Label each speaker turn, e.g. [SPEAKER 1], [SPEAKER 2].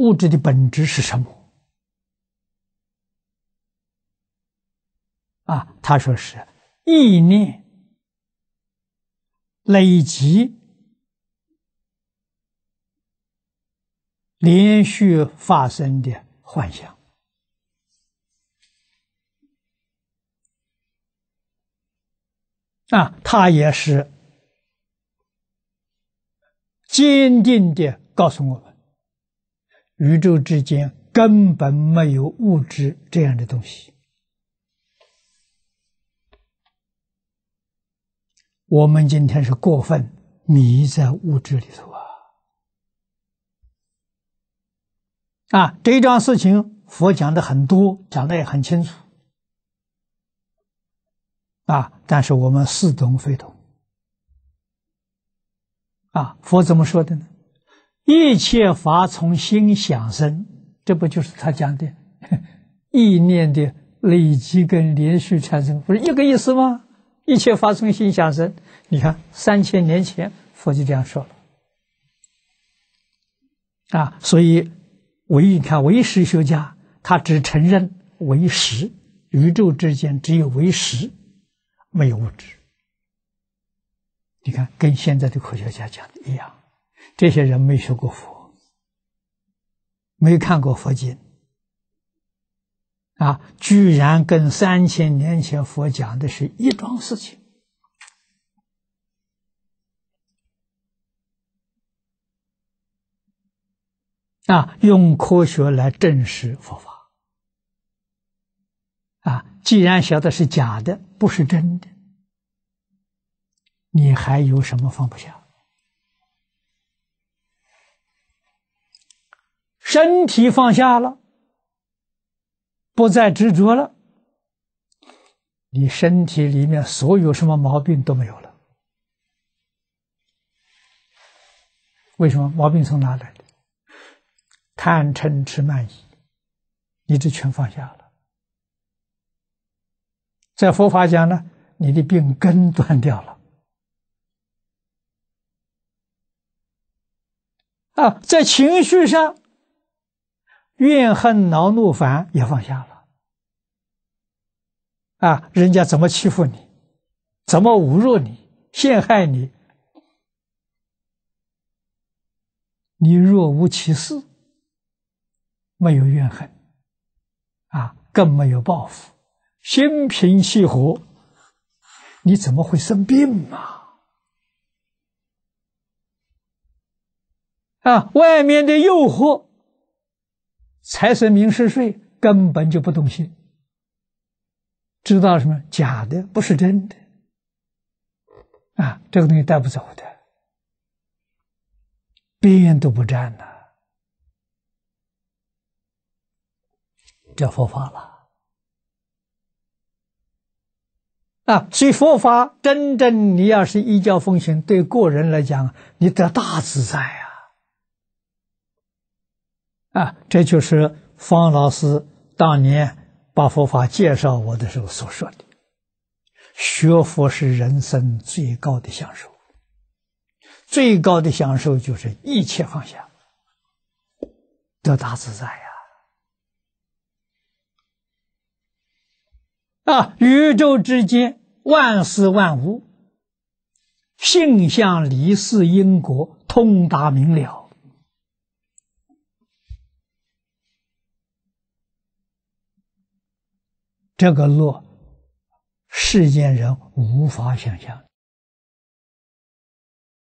[SPEAKER 1] 物质的本质是什么？啊，他说是意念累积、连续发生的幻想。啊，他也是坚定的告诉我们。宇宙之间根本没有物质这样的东西。我们今天是过分迷在物质里头啊！啊，这一桩事情，佛讲的很多，讲的也很清楚。啊，但是我们似懂非懂。啊，佛怎么说的呢？一切法从心想生，这不就是他讲的意念的累积跟连续产生，不是一个意思吗？一切法从心想生，你看三千年前佛就这样说了。啊，所以唯你看唯识学家他只承认唯识，宇宙之间只有唯识，没有物质。你看跟现在的科学家讲的一样。这些人没学过佛，没看过佛经，啊，居然跟三千年前佛讲的是一桩事情，啊，用科学来证实佛法，啊，既然晓得是假的，不是真的，你还有什么放不下？身体放下了，不再执着了，你身体里面所有什么毛病都没有了。为什么毛病从哪来的？贪嗔痴慢疑，你这全放下了，在佛法讲呢，你的病根断掉了。啊，在情绪上。怨恨、恼怒、烦也放下了，啊，人家怎么欺负你，怎么侮辱你、陷害你，你若无其事，没有怨恨，啊，更没有报复，心平气和，你怎么会生病嘛？啊，外面的诱惑。财神明是税，根本就不动心。知道什么？假的不是真的，啊，这个东西带不走的，边都不占了，叫佛法了。啊，所以佛法真正你要是依教奉行，对个人来讲，你得大自在。啊，这就是方老师当年把佛法介绍我的时候所说的：“学佛是人生最高的享受，最高的享受就是一切放下，得大自在呀！”啊，宇宙之间，万事万物，性相离世因果，通达明了。这个乐，世间人无法想象。